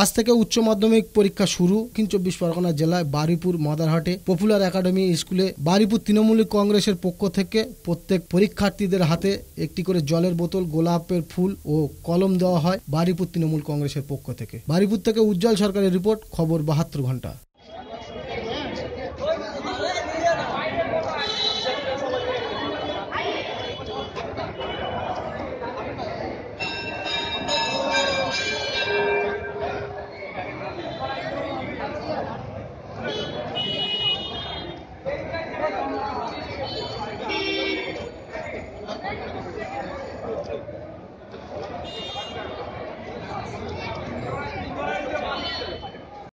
আজ থেকে উচ্চ মাধ্যমিক পরীক্ষা শুরু কিন চব্বিশ পরগনা জেলায় বারিপুর মাদারহাটে পপুলার একাডেমি স্কুলে বারিপুর তৃণমূল কংগ্রেসের পক্ষ থেকে প্রত্যেক পরীক্ষার্থীদের হাতে একটি করে জলের বোতল গোলাপের ফুল ও কলম দেওয়া হয় বারিপুর তৃণমূল কংগ্রেসের পক্ষ থেকে বারিপুর থেকে উজ্জ্বল সরকারের রিপোর্ট খবর বাহাত্তর ঘন্টা